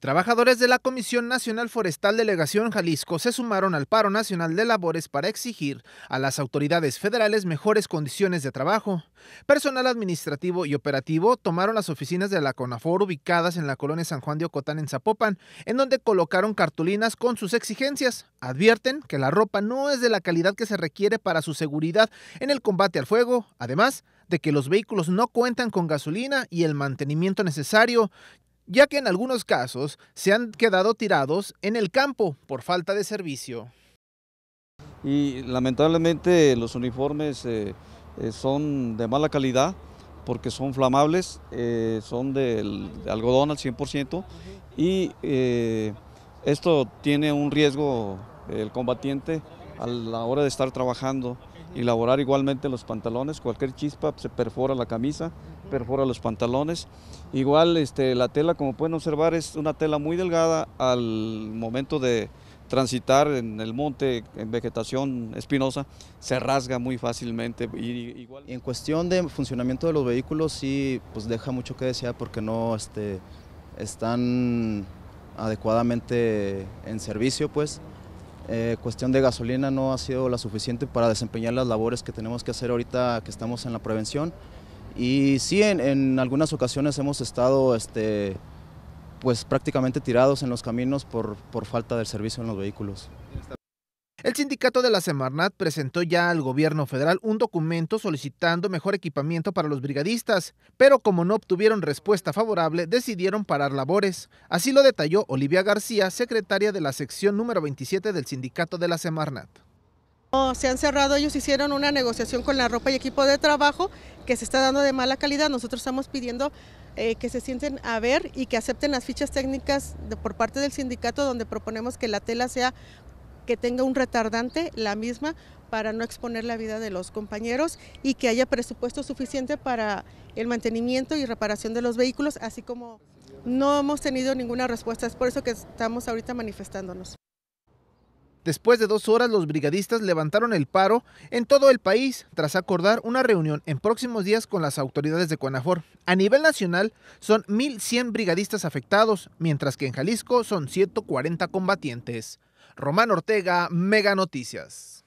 Trabajadores de la Comisión Nacional Forestal Delegación Jalisco se sumaron al paro nacional de labores para exigir a las autoridades federales mejores condiciones de trabajo. Personal administrativo y operativo tomaron las oficinas de la CONAFOR ubicadas en la colonia San Juan de Ocotán en Zapopan, en donde colocaron cartulinas con sus exigencias. Advierten que la ropa no es de la calidad que se requiere para su seguridad en el combate al fuego. Además, de que los vehículos no cuentan con gasolina y el mantenimiento necesario, ya que en algunos casos se han quedado tirados en el campo por falta de servicio. Y lamentablemente los uniformes eh, eh, son de mala calidad porque son flamables, eh, son de algodón al 100% y esto tiene un riesgo el combatiente a la hora de estar trabajando y elaborar igualmente los pantalones, cualquier chispa se perfora la camisa, perfora los pantalones. Igual este, la tela, como pueden observar, es una tela muy delgada al momento de transitar en el monte, en vegetación espinosa, se rasga muy fácilmente. Y, En cuestión de funcionamiento de los vehículos, sí, pues deja mucho que desear porque no este, están adecuadamente en servicio, pues. Eh, cuestión de gasolina no ha sido la suficiente para desempeñar las labores que tenemos que hacer ahorita que estamos en la prevención. Y sí, en, algunas ocasiones hemos estado este, pues, prácticamente tirados en los caminos por, por falta del servicio en los vehículos. El sindicato de la Semarnat presentó ya al gobierno federal un documento solicitando mejor equipamiento para los brigadistas, pero como no obtuvieron respuesta favorable, decidieron parar labores. Así lo detalló Olivia García, secretaria de la sección número 27 del sindicato de la Semarnat. se han cerrado, ellos hicieron una negociación con la ropa y equipo de trabajo que se está dando de mala calidad. Nosotros estamos pidiendo eh, que se sienten a ver y que acepten las fichas técnicas por parte del sindicato donde proponemos que la tela sea que tenga un retardante la misma para no exponer la vida de los compañeros y que haya presupuesto suficiente para el mantenimiento y reparación de los vehículos, así como no hemos tenido ninguna respuesta. Es por eso que estamos ahorita manifestándonos. Después de dos horas, los brigadistas levantaron el paro en todo el país tras acordar una reunión en próximos días con las autoridades de Cuanafor. A nivel nacional, son 1.100 brigadistas afectados, mientras que en Jalisco son 140 combatientes. Román Ortega, Mega Noticias.